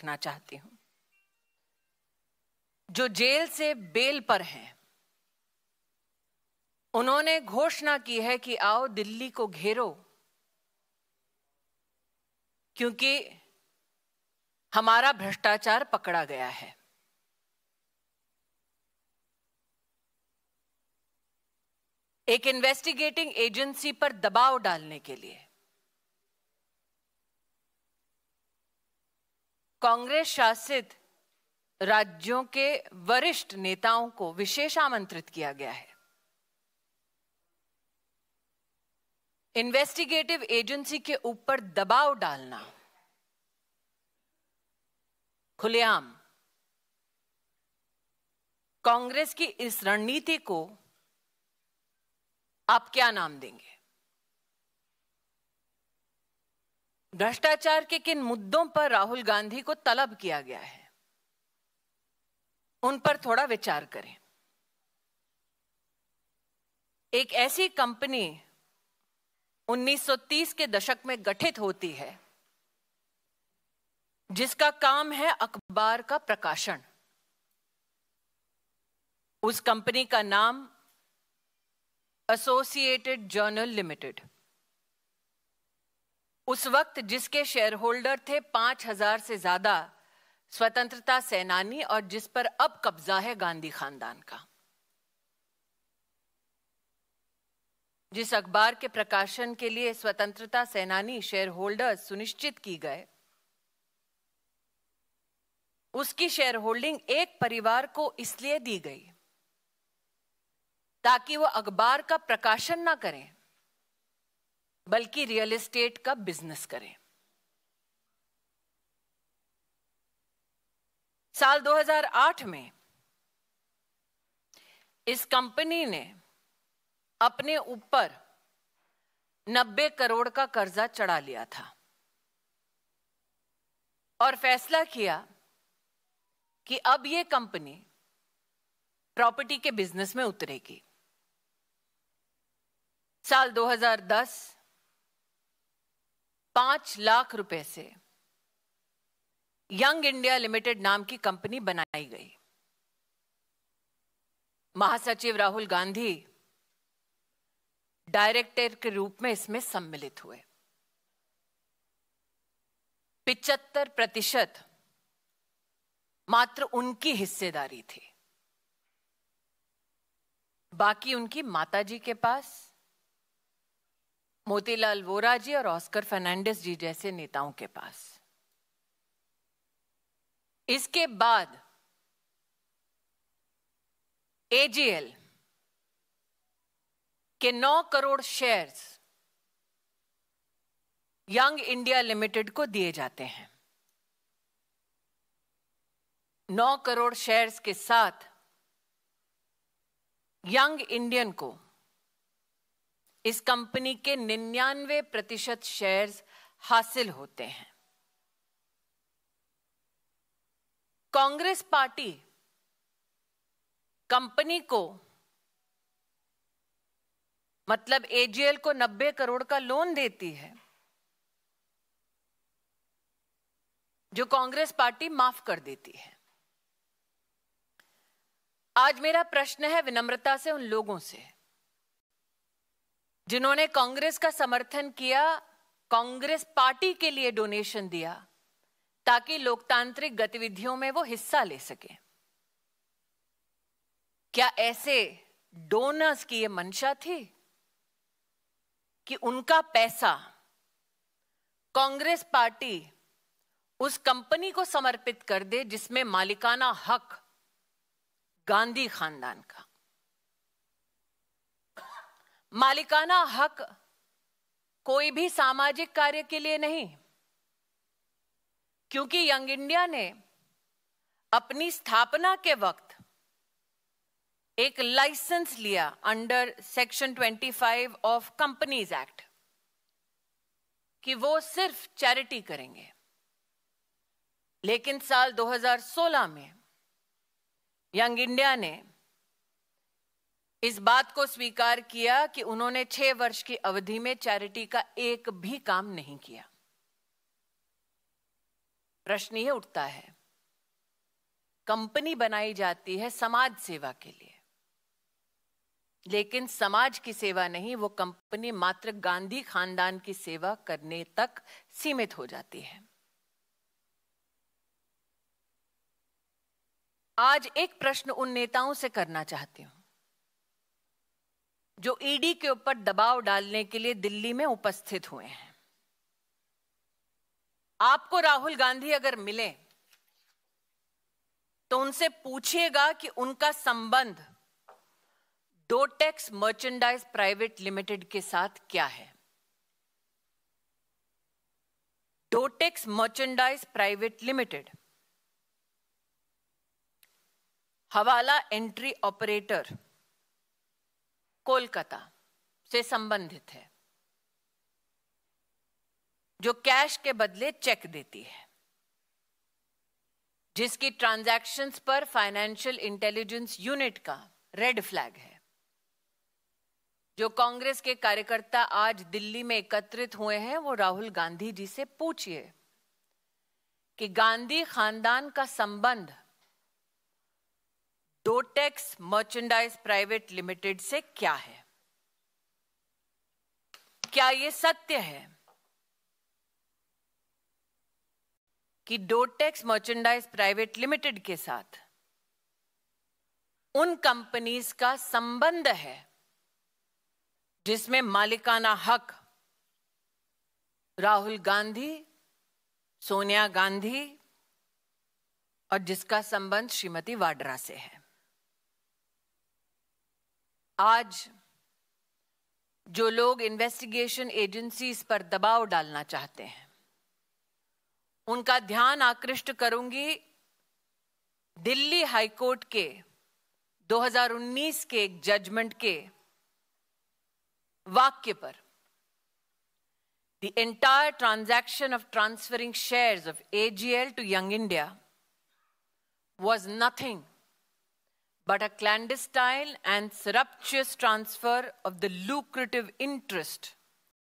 रखना चाहती हूं जो जेल से बेल पर हैं उन्होंने घोषणा की है कि आओ दिल्ली को घेरो क्योंकि हमारा भ्रष्टाचार पकड़ा गया है एक इन्वेस्टिगेटिंग एजेंसी पर दबाव डालने के लिए कांग्रेस शासित राज्यों के वरिष्ठ नेताओं को विशेष आमंत्रित किया गया है इन्वेस्टिगेटिव एजेंसी के ऊपर दबाव डालना खुलेआम कांग्रेस की इस रणनीति को आप क्या नाम देंगे भ्रष्टाचार के किन मुद्दों पर राहुल गांधी को तलब किया गया है उन पर थोड़ा विचार करें एक ऐसी कंपनी 1930 के दशक में गठित होती है जिसका काम है अखबार का प्रकाशन उस कंपनी का नाम एसोसिएटेड जर्नल लिमिटेड उस वक्त जिसके शेयर होल्डर थे पांच हजार से ज्यादा स्वतंत्रता सेनानी और जिस पर अब कब्जा है गांधी खानदान का जिस अखबार के प्रकाशन के लिए स्वतंत्रता सेनानी शेयर होल्डर सुनिश्चित की गए उसकी शेयर होल्डिंग एक परिवार को इसलिए दी गई ताकि वो अखबार का प्रकाशन ना करें बल्कि रियल एस्टेट का बिजनेस करें साल 2008 में इस कंपनी ने अपने ऊपर 90 करोड़ का कर्जा चढ़ा लिया था और फैसला किया कि अब यह कंपनी प्रॉपर्टी के बिजनेस में उतरेगी साल 2010 पांच लाख रुपए से यंग इंडिया लिमिटेड नाम की कंपनी बनाई गई महासचिव राहुल गांधी डायरेक्टर के रूप में इसमें सम्मिलित हुए पिचहत्तर प्रतिशत मात्र उनकी हिस्सेदारी थी बाकी उनकी माताजी के पास मोतीलाल वोरा जी और ऑस्कर फर्नांडिस जी जैसे नेताओं के पास इसके बाद एजीएल के 9 crore shares Young India Limited को दिए जाते हैं 9 करोड़ शेयर्स के साथ यंग इंडियन को इस कंपनी के निन्यानवे प्रतिशत शेयर्स हासिल होते हैं कांग्रेस पार्टी कंपनी को मतलब एजीएल को 90 करोड़ का लोन देती है जो कांग्रेस पार्टी माफ कर देती है आज मेरा प्रश्न है विनम्रता से उन लोगों से जिन्होंने कांग्रेस का समर्थन किया कांग्रेस पार्टी के लिए डोनेशन दिया ताकि लोकतांत्रिक गतिविधियों में वो हिस्सा ले सके क्या ऐसे डोनर्स की ये मंशा थी कि उनका पैसा कांग्रेस पार्टी उस कंपनी को समर्पित कर दे जिसमें मालिकाना हक गांधी खानदान का मालिकाना हक कोई भी सामाजिक कार्य के लिए नहीं क्योंकि यंग इंडिया ने अपनी स्थापना के वक्त एक लाइसेंस लिया under section 25 of companies act कि वो सिर्फ चैरिटी करेंगे लेकिन साल 2016 में यंग इंडिया ने इस बात को स्वीकार किया कि उन्होंने छह वर्ष की अवधि में चैरिटी का एक भी काम नहीं किया प्रश्न ये उठता है कंपनी बनाई जाती है समाज सेवा के लिए लेकिन समाज की सेवा नहीं वो कंपनी मात्र गांधी खानदान की सेवा करने तक सीमित हो जाती है आज एक प्रश्न उन नेताओं से करना चाहती हूं जो ईडी e के ऊपर दबाव डालने के लिए दिल्ली में उपस्थित हुए हैं आपको राहुल गांधी अगर मिले तो उनसे पूछिएगा कि उनका संबंध डोटेक्स मर्चेंडाइज प्राइवेट लिमिटेड के साथ क्या है Dotex merchandise private limited hawala entry operator Kolkata से संबंधित है जो कैश के बदले चेक देती है जिसकी ट्रांजैक्शंस पर फाइनेंशियल इंटेलिजेंस यूनिट का रेड फ्लैग है जो कांग्रेस के कार्यकर्ता आज दिल्ली में एकत्रित हुए हैं वो राहुल गांधी जी से पूछिए कि गांधी खानदान का संबंध डोटेक्स मर्चेंडाइज प्राइवेट लिमिटेड से क्या है क्या यह सत्य है कि डोटेक्स मर्चेंडाइज प्राइवेट लिमिटेड के साथ उन कंपनीज का संबंध है जिसमें मालिकाना हक राहुल गांधी सोनिया गांधी और जिसका संबंध श्रीमती वाड्रा से है आज जो लोग इन्वेस्टिगेशन एजेंसी पर दबाव डालना चाहते हैं उनका ध्यान आकृष्ट करूंगी दिल्ली हाई कोर्ट के 2019 के एक जजमेंट के वाक्य पर the entire transaction of transferring share of AGL to Young India was nothing but a clandestine and surreptitious transfer of the lucrative interest